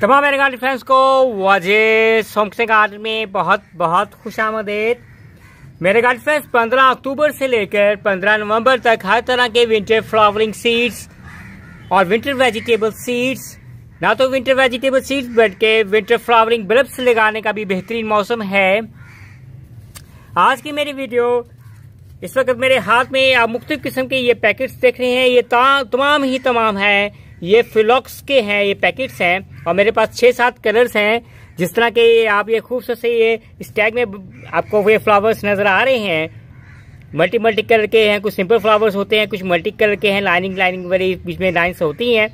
तमाम American friends को वाजे सोमसे आर्ट में बहुत बहुत खुश आमदेद मेरे गार्ड फ्रेंड्स 15 अक्टूबर से लेकर 15 नवंबर तक हर तरह के विंटर फ्लावरिंग सीड्स और विंटर वेजिटेबल सीड्स ना तो विंटर वेजिटेबल सीड्स बल्कि विंटर फ्लावरिंग बल्ब्स लगाने का भी बेहतरीन मौसम है आज की मेरी वीडियो इस वक्त मेरे हाथ में आप मुख्तु किस्म के ये पैकेट्स देख रहे हैं ये तमाम ही तमाम है ये फिलॉक्स के हैं ये पैकेट्स हैं और मेरे पास छह सात कलर्स हैं जिस तरह के ये आप ये खूबसूरत से ये स्टैग में आपको ये फ्लावर्स नज़र आ रहे हैं मल्टी मल्टी कलर के हैं कुछ सिंपल फ्लावर्स होते हैं कुछ मल्टी कलर के हैं लाइनिंग लाइनिंग वाली बीच में लाइन्स होती हैं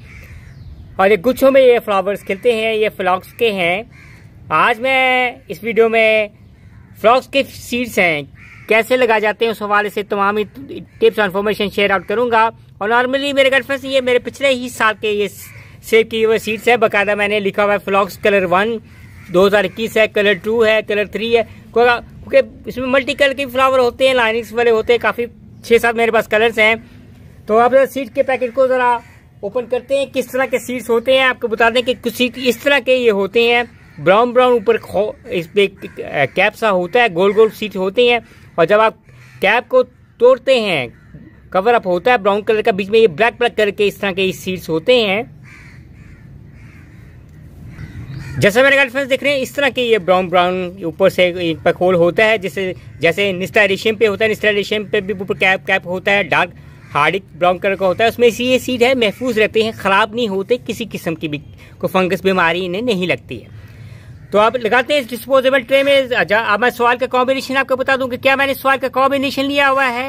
और ये गुच्छों में ये फ्लावर्स खिलते हैं ये फ्लॉक्स के हैं आज मैं इस वीडियो में फ्लॉक्स के सीड्स हैं कैसे लगाए जाते हैं उस हवाले से तमाम टिप्स और इन्फॉर्मेशन शेयर आउट करूंगा और नॉर्मली मेरे गर्लफ्रेंड ये मेरे पिछले ही साल के ये सेब की वो सीड्स है बाकायदा मैंने लिखा हुआ है फ्लॉक्स कलर वन इक्कीस है कलर टू है कलर थ्री है क्योंकि इसमें मल्टी कलर के फ्लावर होते हैं लाइनिंग्स वाले होते हैं काफ़ी छः सात मेरे पास कलर्स हैं तो आप सीड के पैकेट को ज़रा ओपन करते हैं किस तरह के सीड्स होते हैं आपको बता दें कि कुछ सीड इस तरह के ये होते हैं ब्राउन ब्राउन ऊपर इस पर कैप सा होता है गोल गोल सीट होती हैं और जब आप कैप को तोड़ते हैं कवर अप होता है ब्राउन कलर का बीच में ये ब्लैक ब्लैक कलर के इस तरह के सीट्स होते हैं जैसा मेरे गर्लफ्रेंड्स देख रहे हैं इस तरह के ये ब्राउन ब्राउन ऊपर से इन पर होल होता है जैसे जैसे निस्टा रेशियम पे होता है निस्टा रेशियम पे भी ऊपर कैप कैप होता है डार्क हार्डिक ब्राउन कलर का होता है उसमें ये सीट है महफूज रहते हैं ख़राब नहीं होते किसी किस्म की भी कोई फंगस बीमारी इन्हें नहीं लगती है तो आप लगाते हैं इस डिस्पोजेबल ट्रे में अच्छा अब मैं सवाल का कॉम्बिनेशन आपको बता दूं कि क्या मैंने सवाल का कॉम्बिनेशन लिया हुआ है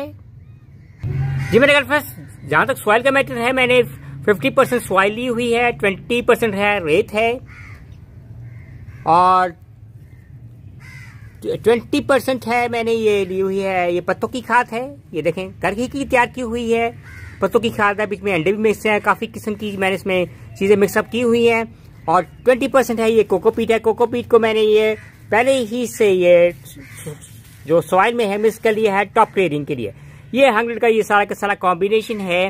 जी मेरे गर्लफ्रेंड जहां तक सॉइल का मैटर है मैंने 50 परसेंट सॉइल ली हुई है 20 परसेंट है रेत है और 20 परसेंट है मैंने ये ली हुई है ये पत्तों की खाद है ये देखें करघी की तैयार की हुई है पत्तों की खाद है बीच में अंडे भी मिक्स है काफ़ी किस्म की मैंने इसमें चीज़ें मिक्सअप की हुई है और 20 परसेंट है ये कोकोपीट है कोकोपीट को मैंने ये पहले ही से ये जो सॉइल में है मिस कर लिया है टॉप ट्रेडिंग के लिए ये हंड्रेड का ये सारा का सारा कॉम्बिनेशन है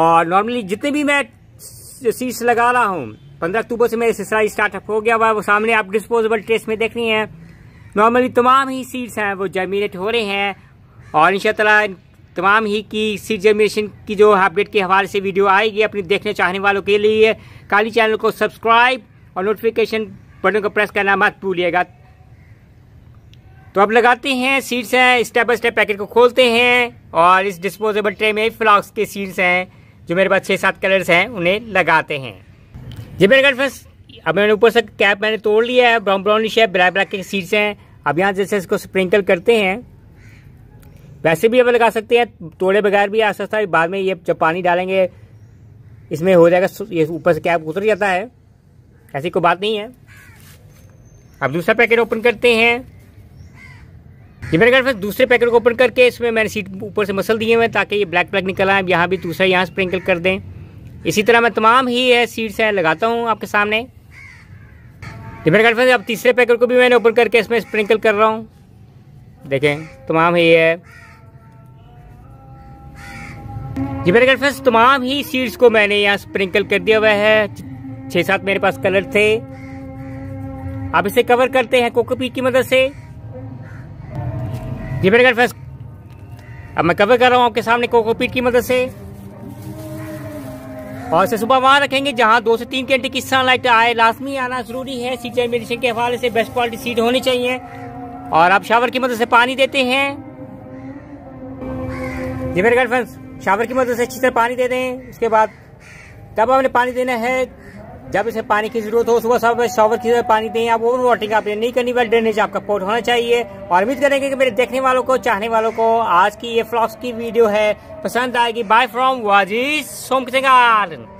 और नॉर्मली जितने भी मैं सीड्स लगा रहा हूँ पंद्रह अक्टूबर से मेरे सिलसिला स्टार्टअप हो गया हुआ है वो सामने आप डिस्पोजेबल ट्रेस में देख रही हैं नॉर्मली तमाम ही सीड्स हैं वो जर्मिनेट हो रहे हैं और इन तमाम ही की सीट जर्मिनेशन की जो अपडेट के हवाले से वीडियो आएगी अपनी देखने चाहने वालों के लिए काली चैनल को सब्सक्राइब और नोटिफिकेशन बटन को प्रेस करना मत भूलिएगा तो अब लगाते हैं सीट्स हैं स्टेप बाय स्टेप पैकेट को खोलते हैं और इस डिस्पोजेबल ट्रे में फ्लॉक्स के सीट्स हैं जो मेरे पास छः सात कलर्स हैं उन्हें लगाते हैं जी मेरे घर फर्स्ट अब मैंने ऊपर से कैप मैंने तोड़ लिया है ब्राउन ब्राउनिश है ब्लैक ब्लैक के सीट्स हैं अब यहाँ जैसे इसको स्प्रिंकल करते हैं वैसे भी अब लगा सकते हैं तोड़े बगैर भी आ सकता है बाद में ये जब पानी डालेंगे इसमें हो जाएगा ये ऊपर से कैप उतर जाता है ऐसी कोई बात नहीं है अब दूसरा पैकेट ओपन करते हैं ये मेरे ख्याल दूसरे पैकेट को ओपन करके इसमें मैंने सीट ऊपर से मसल दिए हुए हैं ताकि ये ब्लैक ब्लैक निकल आए यहाँ भी दूसरा यहाँ स्प्रिंकल कर दें इसी तरह मैं तमाम ही है सीट्स हैं लगाता हूँ आपके सामने ये मेरे ख्याल अब तीसरे पैकेट को भी मैंने ओपन करके इसमें स्प्रिंकल कर रहा हूँ देखें तमाम ही है जी मेरे फ्रेंड्स तमाम ही सीड्स को मैंने यहाँ स्प्रिंकल कर दिया हुआ है छह सात मेरे पास कलर थे अब इसे कवर करते हैं कोकोपीट की मदद से जी मेरे फ्रेंड्स अब मैं कवर कर रहा हूँ आपके सामने कोकोपीट की मदद से और इसे सुबह वहां रखेंगे जहाँ दो से तीन घंटे की सनलाइट आए लाजमी आना जरूरी है सिंचाई मेडिसिन के हवाले से बेस्ट क्वालिटी सीड होनी चाहिए और आप शावर की मदद से पानी देते हैं जी मेरे गर्लफ्रेंड्स शावर की मदद से अच्छी तरह पानी दे दें उसके बाद तब आपने पानी देना है जब इसे पानी की जरूरत हो सुबह सुबह शावर की तरह पानी दें आप ओवर वाटरिंग आपने नहीं करनी वेल ड्रेनेज आपका पोर्ट होना चाहिए और उम्मीद करेंगे कि मेरे देखने वालों को चाहने वालों को आज की ये फ्लॉक्स की वीडियो है पसंद आएगी बाय फ्रॉम वाजी सोम सिंगार